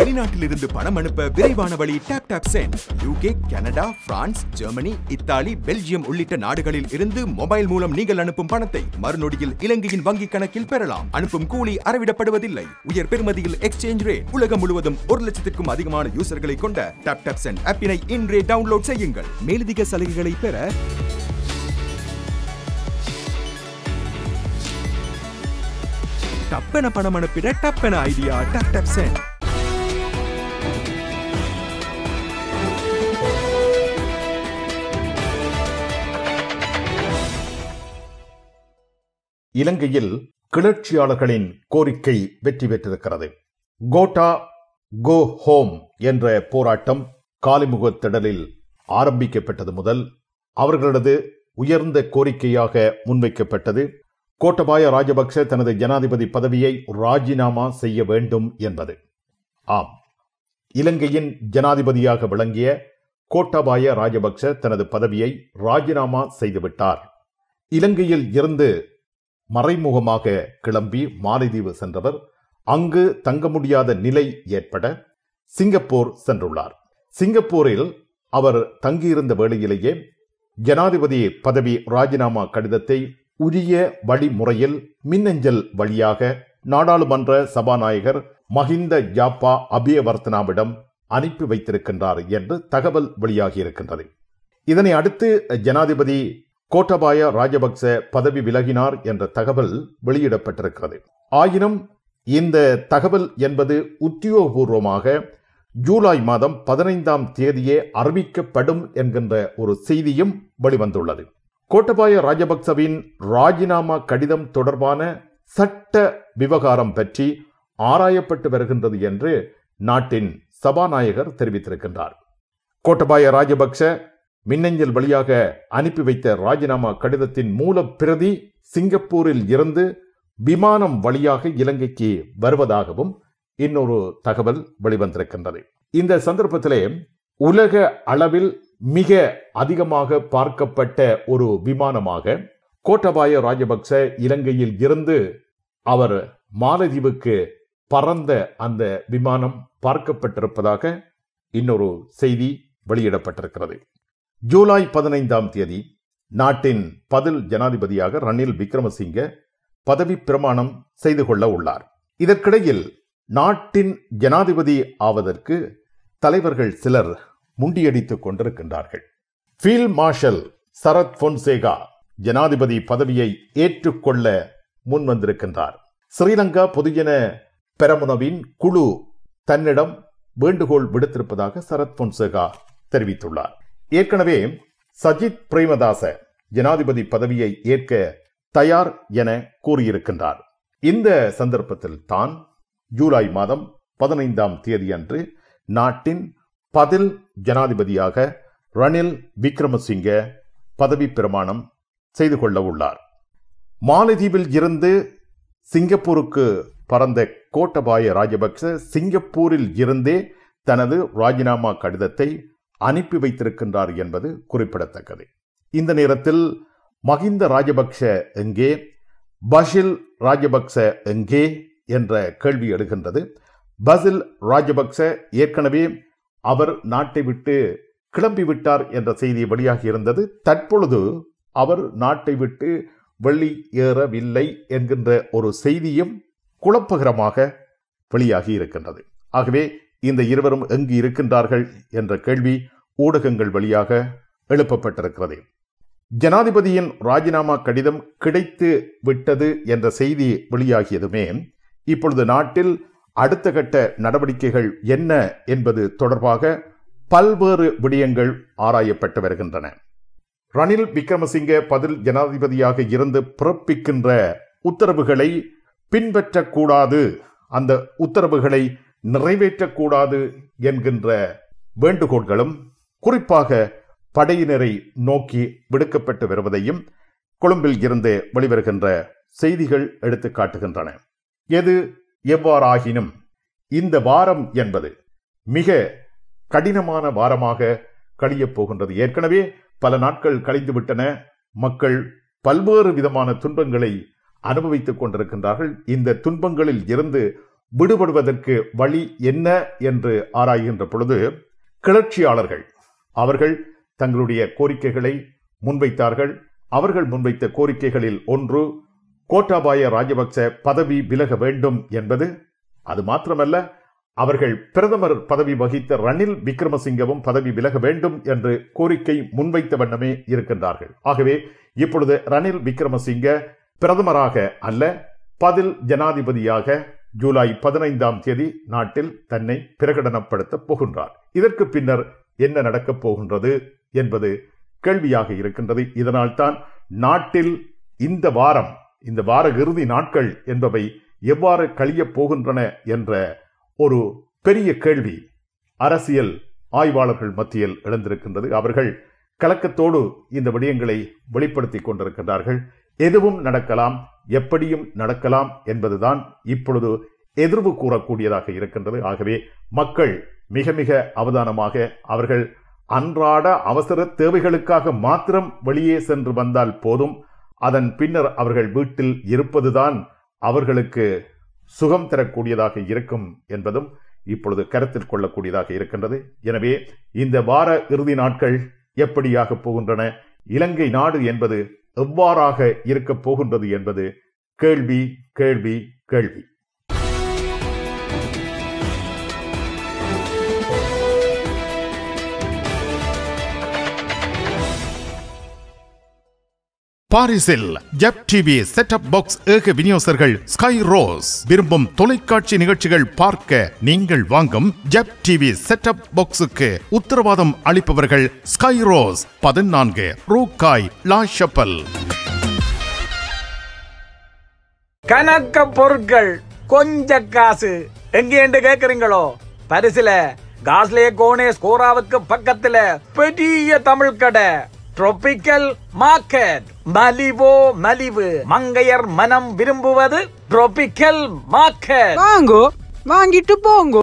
வெளிநாட்டிலிருந்து பணம் அனுப்ப விரைவான வழி tap tap send UK Canada France Germany Italy Belgium உள்ளிட்ட நாடுகளில் இருந்து மொபைல் மூலம் நீங்கள் அனுப்பும் பணத்தை மறுநொடியில் இலங்கையின் வங்கி கணக்கில் பெறலாம் அனுப்பும் கூலி அறவிடப்படுவதில்லை உயர் பெருமதியில் எக்ஸ்சேஞ்ச் ரேட் உலகம் முழுவதும் ஒரு லட்சத்திற்கும் அதிகமான யூசர்களை கொண்ட டேப் டேப் சென்ட் ஆப்பினை இன்றே டவுன்லோட் செய்யுங்கள் மேலதிக சலுகைகளை பெற டப்பென பணம் அனுப்பிட டப்பென ஐடியா டப் டப் சென்ட் இலங்கையில் கிளர்ச்சியாளர்களின் கோரிக்கை வெற்றி பெற்றிருக்கிறது கோட்டா கோ ஹோம் என்ற போராட்டம் காலிமுக திடலில் ஆரம்பிக்கப்பட்டது முதல் அவர்களது உயர்ந்த கோரிக்கையாக முன்வைக்கப்பட்டது கோட்டபாய ராஜபக்ச தனது ஜனாதிபதி பதவியை ராஜினாமா செய்ய வேண்டும் என்பது ஆம் இலங்கையின் ஜனாதிபதியாக விளங்கிய கோட்டபாய ராஜபக்ச தனது பதவியை ராஜினாமா செய்துவிட்டார் இலங்கையில் இருந்து மறைமுகமாக கிளம்பி மாலைதீவு சென்றவர் அங்கு தங்க முடியாத நிலை ஏற்பட சிங்கப்பூர் சென்றுள்ளார் சிங்கப்பூரில் அவர் தங்கியிருந்த வேளையிலேயே ஜனாதிபதி பதவி ராஜினாமா கடிதத்தை உரிய வழிமுறையில் மின்னஞ்சல் வழியாக நாடாளுமன்ற சபாநாயகர் மஹிந்த ஜாப்பா அபியவர்த்தனாவிடம் அனுப்பி வைத்திருக்கின்றார் என்று தகவல் வெளியாகியிருக்கின்றது இதனை அடுத்து ஜனாதிபதி கோட்டபாய ராஜபக்ச பதவி விலகினார் என்ற தகவல் வெளியிடப்பட்டிருக்கிறது ஆயினும் இந்த தகவல் என்பது உத்தியோகபூர்வமாக ஜூலை மாதம் பதினைந்தாம் தேதியே அறிவிக்கப்படும் என்கின்ற ஒரு செய்தியும் வெளிவந்துள்ளது கோட்டபாய ராஜபக்சவின் ராஜினாமா கடிதம் தொடர்பான சட்ட விவகாரம் பற்றி ஆராயப்பட்டு வருகின்றது என்று நாட்டின் சபாநாயகர் தெரிவித்திருக்கின்றார் கோட்டபாய ராஜபக்ச மின்னஞ்சல் வழியாக அனுப்பி வைத்த ராஜினாமா கடிதத்தின் மூலப்பிரதி சிங்கப்பூரில் இருந்து விமானம் வழியாக இலங்கைக்கு வருவதாகவும் இன்னொரு தகவல் வெளிவந்திருக்கின்றது இந்த சந்தர்ப்பத்திலே உலக அளவில் மிக அதிகமாக பார்க்கப்பட்ட ஒரு விமானமாக கோட்டபாய ராஜபக்ச இலங்கையில் இருந்து அவர் மாலதீவுக்கு பறந்த அந்த விமானம் பார்க்கப்பட்டிருப்பதாக இன்னொரு செய்தி வெளியிடப்பட்டிருக்கிறது ஜூலை பதினைந்தாம் தேதி நாட்டின் பதில் ஜனாதிபதியாக ரணில் விக்ரமசிங்கே பதவி பிரமாணம் செய்து கொள்ள உள்ளார் இதற்கிடையில் நாட்டின் ஜனாதிபதி ஆவதற்கு தலைவர்கள் சிலர் முண்டியடித்துக் கொண்டிருக்கின்றார்கள் பீல்ட் மார்ஷல் சரத் பொன்சேகா ஜனாதிபதி பதவியை ஏற்றுக்கொள்ள முன் வந்திருக்கின்றார் ஸ்ரீலங்கா பொதுஜன பெரமுனவின் குழு தன்னிடம் வேண்டுகோள் விடுத்திருப்பதாக சரத் பொன்சேகா தெரிவித்துள்ளார் ஏற்கனவே சஜித் பிரேமதாச ஜனாதிபதி பதவியை ஏற்க தயார் என கூறியிருக்கின்றார் இந்த சந்தர்ப்பத்தில் தான் ஜூலை மாதம் பதினைந்தாம் தேதியன்று நாட்டின் பதில் ஜனாதிபதியாக ரணில் விக்ரமசிங்க பதவி பிரமாணம் செய்து கொள்ள உள்ளார் மாலதீவில் இருந்து சிங்கப்பூருக்கு பறந்த கோட்டபாய ராஜபக்ச சிங்கப்பூரில் இருந்தே தனது ராஜினாமா கடிதத்தை அனுப்பி வைத்திருக்கின்றார் என்பது குறிப்பிடத்தக்கது இந்த நேரத்தில் மஹிந்த ராஜபக்ஷ எங்கே பஷில் ராஜபக்ச எங்கே என்ற கேள்வி எழுகின்றது பசில் ராஜபக்ச ஏற்கனவே அவர் நாட்டை விட்டு கிளம்பிவிட்டார் என்ற செய்தி வெளியாகி இருந்தது தற்பொழுது அவர் நாட்டை விட்டு வெளியேறவில்லை என்கின்ற ஒரு செய்தியும் குழப்பகரமாக வெளியாகி இருக்கின்றது ஆகவே இந்த இருவரும் எங்கு இருக்கின்றார்கள் என்ற கேள்வி ஊடகங்கள் வழியாக எழுப்பப்பட்டிருக்கிறது ஜனாதிபதியின் ராஜினாமா கடிதம் கிடைத்து விட்டது என்ற செய்தி வெளியாகியதுமே இப்பொழுது நாட்டில் அடுத்த கட்ட நடவடிக்கைகள் என்ன என்பது தொடர்பாக பல்வேறு விடயங்கள் ஆராயப்பட்டு வருகின்றன ரணில் விக்ரமசிங்க பதில் ஜனாதிபதியாக இருந்து பிறப்பிக்கின்ற உத்தரவுகளை பின்பற்றக்கூடாது அந்த உத்தரவுகளை நிறைவேற்றக்கூடாது என்கின்ற வேண்டுகோள்களும் குறிப்பாக படையினரை நோக்கி விடுக்கப்பட்டு வருவதையும் கொழும்பில் இருந்து வெளிவருகின்ற செய்திகள் எடுத்து காட்டுகின்றன எது எவ்வாறாகினும் இந்த வாரம் என்பது மிக கடினமான வாரமாக கழியப் போகின்றது ஏற்கனவே பல நாட்கள் கழிந்துவிட்டன மக்கள் பல்வேறு விதமான துன்பங்களை அனுபவித்துக் கொண்டிருக்கின்றார்கள் இந்த துன்பங்களில் இருந்து விடுபடுவதற்கு வழி என்ன என்று ஆராய்கின்ற பொழுது கிளர்ச்சியாளர்கள் அவர்கள் தங்களுடைய கோரிக்கைகளை முன்வைத்தார்கள் அவர்கள் முன்வைத்த கோரிக்கைகளில் ஒன்று கோட்டாபாய ராஜபக்ச பதவி விலக வேண்டும் என்பது அது மாத்திரமல்ல அவர்கள் பிரதமர் பதவி வகித்த ரணில் விக்ரமசிங்கவும் பதவி விலக வேண்டும் என்று கோரிக்கை முன்வைத்த வண்ணமே இருக்கின்றார்கள் ஆகவே இப்பொழுது ரணில் விக்ரமசிங்க பிரதமராக அல்ல பதில் ஜனாதிபதியாக ஜூலை பதினைந்தாம் தேதி நாட்டில் தன்னை பிரகடனப்படுத்தப் போகின்றார் இதற்கு பின்னர் என்ன நடக்கப் போகின்றது என்பது கேள்வியாக இருக்கின்றது இதனால்தான் நாட்டில் இந்த வாரம் இந்த வார இறுதி நாட்கள் என்பவை எவ்வாறு கழியப் போகின்றன என்ற ஒரு பெரிய கேள்வி அரசியல் ஆய்வாளர்கள் மத்தியில் எழுந்திருக்கின்றது அவர்கள் கலக்கத்தோடு இந்த விடயங்களை வெளிப்படுத்தி கொண்டிருக்கின்றார்கள் எதுவும் நடக்கலாம் எப்படியும் நடக்கலாம் என்பதுதான் இப்பொழுது எதிர்வு கூறக்கூடியதாக இருக்கின்றது ஆகவே மக்கள் மிக மிக அவதானமாக அவர்கள் அன்றாட அவசர தேவைகளுக்காக மாத்திரம் வெளியே சென்று வந்தால் போதும் அதன் பின்னர் அவர்கள் வீட்டில் இருப்பதுதான் அவர்களுக்கு சுகம் தரக்கூடியதாக இருக்கும் என்பதும் இப்பொழுது கருத்தில் கொள்ளக்கூடியதாக இருக்கின்றது எனவே இந்த வார இறுதி நாட்கள் எப்படியாக போகின்றன இலங்கை நாடு என்பது எவ்வாறாக இருக்கப் போகின்றது என்பது கேள்வி கேள்வி கேள்வி பாரிஸில் ஜப் டிவி செட்டப் பாக்ஸ் ஏக விநியோசர்கள் ஸ்கை ரோஸ் விரும்பும் தொலைக்காட்சி நிகழ்ச்சிகள் பார்க்க நீங்கள் வாங்கும் ஜப் டிவி செட்டப் பாக்ஸுக்கு உத்தரவாதம் அளிப்பவர்கள் ஸ்கை ரோஸ் பதினான்கு ரூகாய் லாஷப்பல் கணக்க பொருட்கள் கொஞ்ச காசு எங்க என்று கேட்குறீங்களோ பரிசுல காஸ்லே கோனே ஸ்கோராவுக்கு பக்கத்துல பெரிய தமிழ் கடை ட்ரோபிக்கல் மார்க்கெட் மலிவோ மலிவு மங்கையர் மனம் விரும்புவது ட்ரோபிக்கல் மார்க்கெட் வாங்கோ வாங்கிட்டு போங்கோ